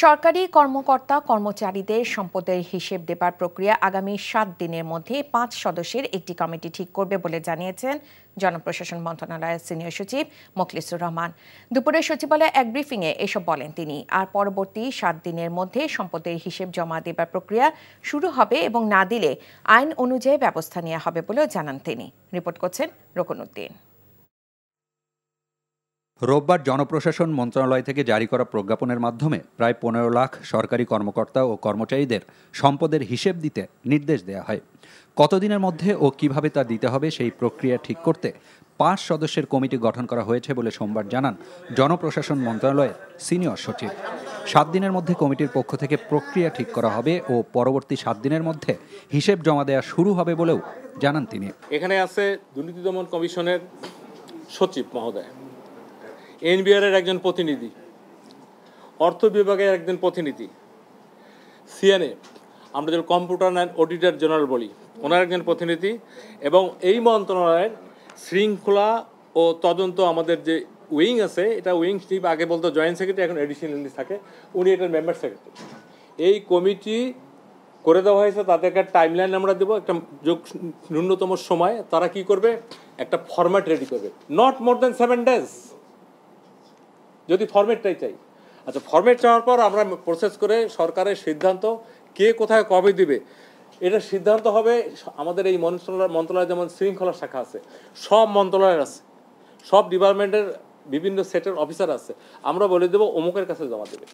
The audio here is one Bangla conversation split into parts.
সরকারি কর্মকর্তা কর্মচারীদের সম্পদের হিসেব দেবার প্রক্রিয়া আগামী সাত দিনের মধ্যে পাঁচ সদস্যের একটি কমিটি ঠিক করবে বলে জানিয়েছেন জনপ্রশাসন মন্ত্রণালয়ের সিনিয়র সচিব মোখলিসুর রহমান দুপুরে সচিবালয়ে এক ব্রিফিংয়ে এসব বলেন তিনি আর পরবর্তী সাত দিনের মধ্যে সম্পদের হিসেব জমা দেবার প্রক্রিয়া শুরু হবে এবং না দিলে আইন অনুযায়ী ব্যবস্থা নেওয়া হবে বলেও জানান তিনি রিপোর্ট করছেন রকনউদ্দিন উদ্দিন রোববার জনপ্রশাসন মন্ত্রণালয় থেকে জারি করা প্রজ্ঞাপনের মাধ্যমে প্রায় পনেরো লাখ সরকারি কর্মকর্তা ও কর্মচারীদের সম্পদের হিসেব দিতে নির্দেশ দেওয়া হয় কতদিনের মধ্যে ও কিভাবে তা দিতে হবে সেই প্রক্রিয়া ঠিক করতে পাঁচ সদস্যের কমিটি গঠন করা হয়েছে বলে সোমবার জানান জনপ্রশাসন মন্ত্রণালয়ের সিনিয়র সচিব সাত দিনের মধ্যে কমিটির পক্ষ থেকে প্রক্রিয়া ঠিক করা হবে ও পরবর্তী সাত দিনের মধ্যে হিসেব জমা দেওয়া শুরু হবে বলেও জানান তিনি এখানে আছে দুর্নীতি দমন কমিশনের সচিব মহোদয় এনবিআর এর একজন প্রতিনিধি অর্থ বিভাগের একজন প্রতিনিধি সিএনএ আমরা যেন কম্পিউটার অ্যান্ড অডিটর জেনারেল বলি ওনার একজন প্রতিনিধি এবং এই মন্ত্রণালয়ের শৃঙ্খলা ও তদন্ত আমাদের যে উইং আছে এটা উইং স্টিপ আগে বলতো জয়েন্ট সেক্রেটারি এখন এডিশনালি থাকে উনি এটার মেম্বার সেক্রেটারি এই কমিটি করে দেওয়া হয়েছে তাদেরকে টাইমলাইন আমরা দেবো একটা যোগ ন্যূনতম সময় তারা কি করবে একটা ফরম্যাট রেডি করবে not more than seven days যদি ফরম্যাটটাই চাই আচ্ছা ফরম্যাট চাওয়ার পর আমরা প্রসেস করে সরকারের সিদ্ধান্ত কে কোথায় কবে দিবে এটা সিদ্ধান্ত হবে আমাদের এই মন্ত্রণালয় মন্ত্রণালয় যেমন শৃঙ্খলা শাখা আছে সব মন্ত্রণালয়ের আছে সব ডিপার্টমেন্টের বিভিন্ন সেটের অফিসার আছে আমরা বলে দেবো অমুকের কাছে জমা দেবে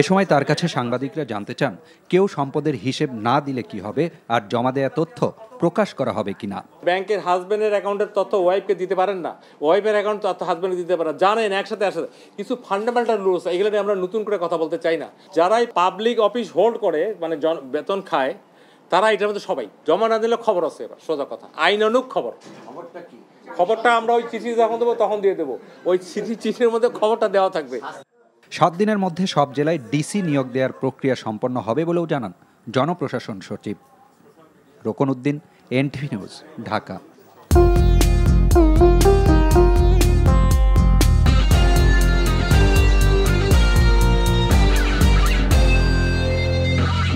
এ সময় তার কাছে সাংবাদিকরা জানতে চান কেউ সম্পদের হিসেব না দিলে কি হবে আর জমা দেয়া তথ্য প্রকাশ করা হবে কিনা ব্যাংকের হাজব্যান্ডের অ্যাকাউন্টের তথ্য ওয়াইফকে দিতে পারেন না ওয়াইফের অ্যাকাউন্ট তথ্য হাজবেন্ডকে দিতে পারেন জানেন একসাথে একসাথে কিছু ফান্ডামেন্টাল রুলস এগুলো নিয়ে আমরা নতুন করে কথা বলতে চাই না যারাই পাবলিক অফিস হোল্ড করে মানে বেতন খায় তারা এটার মধ্যে সবাই জমা না দিলে খবর আছে এবার সোজা কথা আইনানুক খবর খবরটা আমরা ওই চিঠি যখন দেবো তখন দিয়ে দেবো ওই চিঠি চিঠির মধ্যে খবরটা দেওয়া থাকবে সাত দিনের মধ্যে সব জেলায় ডিসি নিয়োগ দেওয়ার প্রক্রিয়া সম্পন্ন হবে বলেও জানান জনপ্রশাসন সচিব রোকন উদ্দিন এনটিভি নিউজ ঢাকা